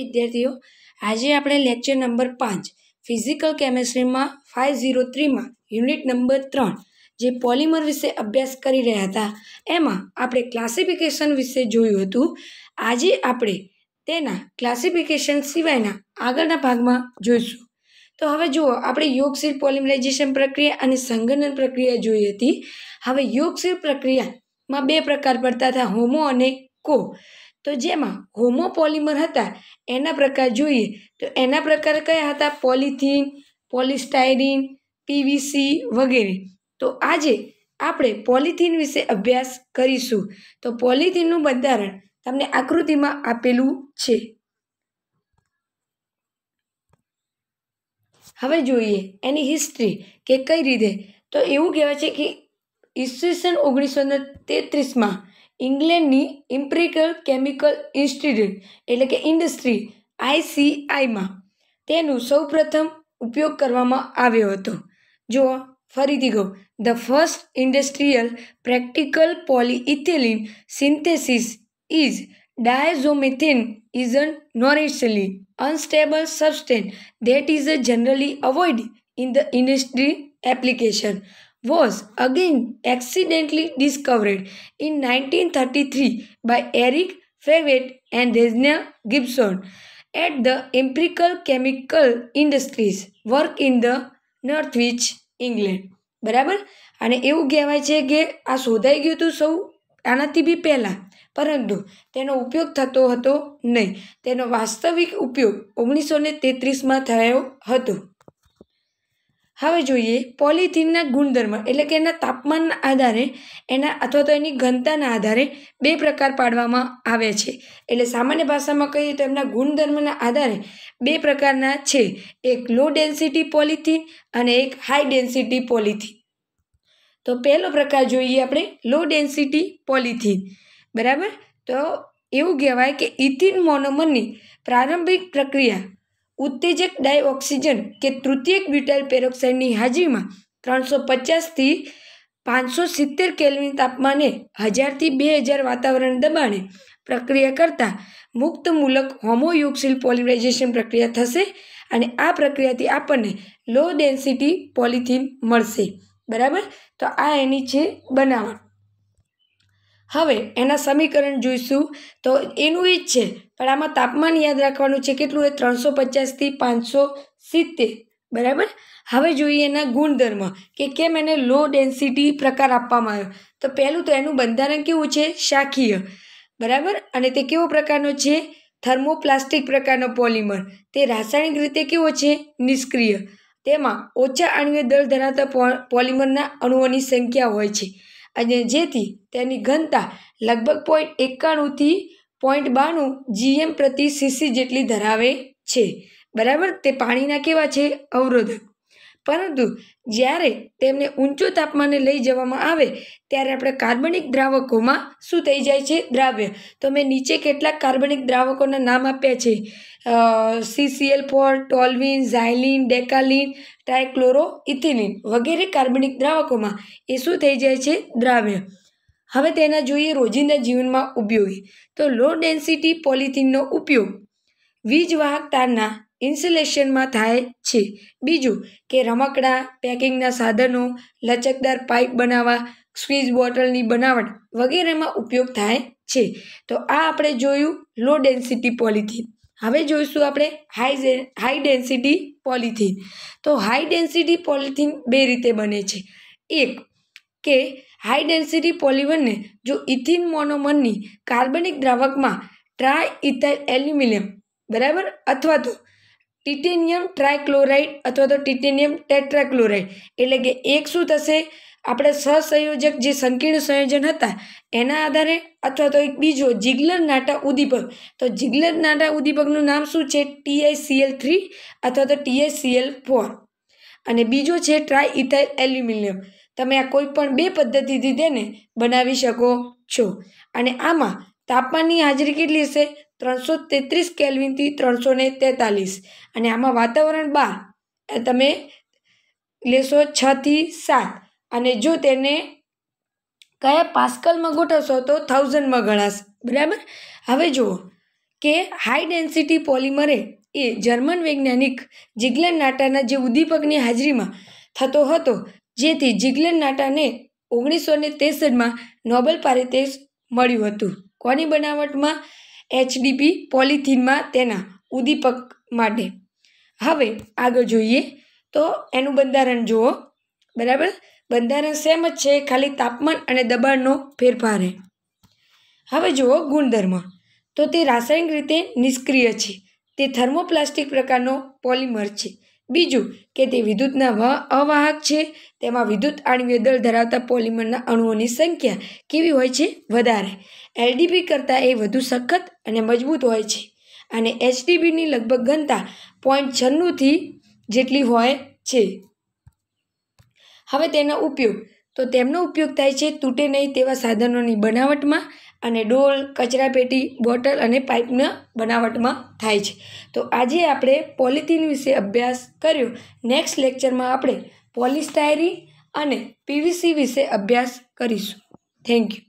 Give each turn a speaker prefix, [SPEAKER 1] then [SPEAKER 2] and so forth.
[SPEAKER 1] વિદ્યાર્થીઓ આજે આપણે લેક્ચર નંબર પાંચ ફિઝિકલ કેમેસ્ટ્રીમાં ફાઇવ ઝીરો થ્રીમાં યુનિટ નંબર ત્રણ જે પોલિમર વિશે અભ્યાસ કરી રહ્યા હતા એમાં આપણે ક્લાસિફિકેશન વિશે જોયું હતું આજે આપણે તેના ક્લાસિફિકેશન સિવાયના આગળના ભાગમાં જોઈશું તો હવે જુઓ આપણે યોગશીલ પોલિમરાઇઝેશન પ્રક્રિયા અને સંગનન પ્રક્રિયા જોઈ હતી હવે યોગશીલ પ્રક્રિયામાં બે પ્રકાર પડતા હતા હોમો અને કો તો જેમાં હોમોપોલિમર હતા એના પ્રકાર જોઈએ તો એના પ્રકાર કયા હતા પોલિથીન પોલિસ્ટાયરીન પીવીસી વગેરે તો આજે આપણે પોલિથીન વિશે અભ્યાસ કરીશું તો પોલિથીનનું બંધારણ તમને આકૃતિમાં આપેલું છે હવે જોઈએ એની હિસ્ટ્રી કે કઈ રીતે તો એવું કહેવાય છે કે ઈસવીસન ઓગણીસો ને તેત્રીસમાં ઇંગ્લેન્ડની ઇમ્પ્રિકલ કેમિકલ ઇન્સ્ટિટ્યૂટ એટલે કે ઇન્ડસ્ટ્રી આઈસીઆઈમાં તેનું સૌપ્રથમ ઉપયોગ કરવામાં આવ્યો હતો જો ફરીથી કહું the first industrial practical polyethylene synthesis is diazomethane is an enormously unstable substance that is a generally avoid in the industry application was again accidentally discovered in 1933 by Eric Favet and Desna Gibson at the Empirical Chemical Industries work in the Northwich, England. બરાબર અને એવું કહેવાય છે કે આ શોધાઈ ગયું હતું સૌ આનાથી બી પહેલાં પરંતુ તેનો ઉપયોગ થતો હતો નહીં તેનો વાસ્તવિક ઉપયોગ ઓગણીસો ને તેત્રીસમાં થયો હતો હવે જોઈએ પોલિથીનના ગુણધર્મ એટલે કે એના તાપમાનના આધારે એના અથવા તો એની ઘનતાના આધારે બે પ્રકાર પાડવામાં આવે છે એટલે સામાન્ય ભાષામાં કહીએ તો એમના ગુણધર્મના આધારે બે પ્રકારના છે એક લો ડેન્સિટી પોલિથીન અને એક હાઈ ડેન્સિટી પોલિથીન તો પહેલો પ્રકાર જોઈએ આપણે લો ડેન્સિટી પોલિથીન બરાબર તો એવું કહેવાય કે ઇથિન મોનોમરની પ્રારંભિક પ્રક્રિયા ઉત્તેજક ડાયઓક્સિજન કે તૃતીયક બ્યુટાઇલ પેરોક્સાઇડની હાજરીમાં ત્રણસો પચાસથી પાંચસો સિત્તેર કેલ્વિન તાપમાને હજારથી બે હજાર વાતાવરણ દબાણે પ્રક્રિયા કરતાં મુક્ત મૂલક હોમોયુગશીલ પોલિમરાઇઝેશન પ્રક્રિયા થશે અને આ પ્રક્રિયાથી આપણને લો ડેન્સિટી પોલિથીન મળશે બરાબર તો આ એની છે બનાવટ હવે એના સમીકરણ જોઈશું તો એનું એ જ છે પણ આમાં તાપમાન યાદ રાખવાનું છે કેટલું એ ત્રણસો પચાસથી પાંચસો સિત્તેર બરાબર હવે જોઈએ એના ગુણધર્મ કે કેમ એને લો ડેન્સિટી પ્રકાર આપવામાં આવ્યો તો પહેલું તો એનું બંધારણ કેવું છે શાખીય બરાબર અને તે કેવો પ્રકારનો છે થર્મોપ્લાસ્ટિક પ્રકારનો પોલિમર તે રાસાયણિક રીતે કેવો છે નિષ્ક્રિય તેમાં ઓછા અણુએ દળ ધરાવતા પોલિમરના અણુઓની સંખ્યા હોય છે અને જેથી તેની ઘનતા લગભગ પોઈન્ટ એકાણુંથી પોઈન્ટ બાણું જીએમ પ્રતિ સીસી જેટલી ધરાવે છે બરાબર તે પાણીના કેવા છે અવરોધક પરંતુ જ્યારે તેમને ઊંચું તાપમાને લઈ જવામાં આવે ત્યારે આપણે કાર્બનિક દ્રાવકોમાં શું થઈ જાય છે દ્રાવ્ય તો મેં નીચે કેટલાક કાર્બનિક દ્રાવકોના નામ આપ્યા છે CCl four toluene xylene decalin trichloroethylene વગેરે કાર્બનિક દ્રાવકોમાં એ શું થઈ જાય છે દ્રાવ્ય હવે તેના જોઈએ રોજિંદા જીવનમાં ઉપયોગી તો લો ડેન્સિટી પોલિથિનનો ઉપયોગ વીજવાહક તારના ઇન્સ્યુલેશનમાં થાય છે બીજું કે રમકડાં પેકિંગના સાધનો લચકદાર પાઇપ બનાવવા સ્ક્વીઝ બોટલની બનાવટ વગેરેમાં ઉપયોગ થાય છે તો આ આપણે જોયું લો ડેન્સિટી પોલિથીન હવે જોઈશું આપણે હાઈ હાઈ ડેન્સિટી પોલિથીન તો હાઈ ડેન્સિટી પોલિથીન બે રીતે બને છે એક કે હાઈ ડેન્સિટી પોલિવનને જો ઇથિન મોનોમરની કાર્બનિક દ્રાવકમાં ટ્રાય ઇથાઇલ એલ્યુમિનિયમ બરાબર અથવા તો ટિટેનિયમ ટ્રાયક્લોરાઇડ અથવા તો ટિટેનિયમ ટેટ્રાક્લોરાઇડ એટલે કે એક શું થશે આપણે સહસંયોજક જે સંકીર્ણ સંયોજન હતા એના આધારે અથવા તો એક બીજો જિગલર નાટા ઉદ્દીપક તો જિગલર નાટા ઉદ્દીપકનું નામ શું છે ટીઆઈસીએલ થ્રી અથવા તો ટીઆઈસીએલ ફોર અને બીજો છે ટ્રાય ઇથાઇલ એલ્યુમિનિયમ તમે આ કોઈ પણ બે પદ્ધતિથી તેને બનાવી શકો છો અને આમાં તાપમાનની હાજરી કેટલી હશે ત્રણસો તેત્રીસ કેલ્વિનથી ત્રણસો ને તેતાલીસ અને આમાં વાતાવરણ બાર તમે લેશો છથી સાત અને જો તેને કયા પાસ્કલમાં ગોઠવશો તો થાઉઝન્ડમાં ગણાશે બરાબર હવે જુઓ કે હાઈ ડેન્સિટી પોલિમરે એ જર્મન વૈજ્ઞાનિક જીગલન નાટાના જે ઉદ્દીપકની હાજરીમાં થતો હતો જેથી જીગલન નાટાને ઓગણીસો ને ત્રેસઠમાં નોબેલ પારિતોષ મળ્યું હતું કોની બનાવટમાં એચડીપી પોલિથીનમાં તેના ઉદ્દીપક માટે હવે આગળ જોઈએ તો એનું બંધારણ જુઓ બરાબર બંધારણ સેમ જ છે ખાલી તાપમાન અને દબાણનો ફેરફાર છે હવે જુઓ ગુણધર્મ તો તે રાસાયણિક રીતે નિષ્ક્રિય છે તે થર્મોપ્લાસ્ટિક પ્રકારનો પોલિમર છે બીજું કે તે વિદ્યુતના અવાહક છે તેમાં વિદ્યુત આણ્વીય દળ ધરાવતા પોલિમરના અણુઓની સંખ્યા કેવી હોય છે વધારે એલડીપી કરતાં એ વધુ સખત અને મજબૂત હોય છે અને એચડીબીની લગભગ ઘનતા પોઈન્ટ છન્નુંથી જેટલી હોય છે હવે તેનો ઉપયોગ તો તેમનો ઉપયોગ થાય છે તૂટે નહીં તેવા સાધનોની બનાવટમાં અને ડોલ કચરાપેટી બોટલ અને પાઇપના બનાવટમાં થાય છે તો આજે આપણે પોલિથીન વિશે અભ્યાસ કર્યો નેક્સ્ટ લેક્ચરમાં આપણે પોલિસ્ટાયરી અને પીવીસી વિશે અભ્યાસ કરીશું થેન્ક યુ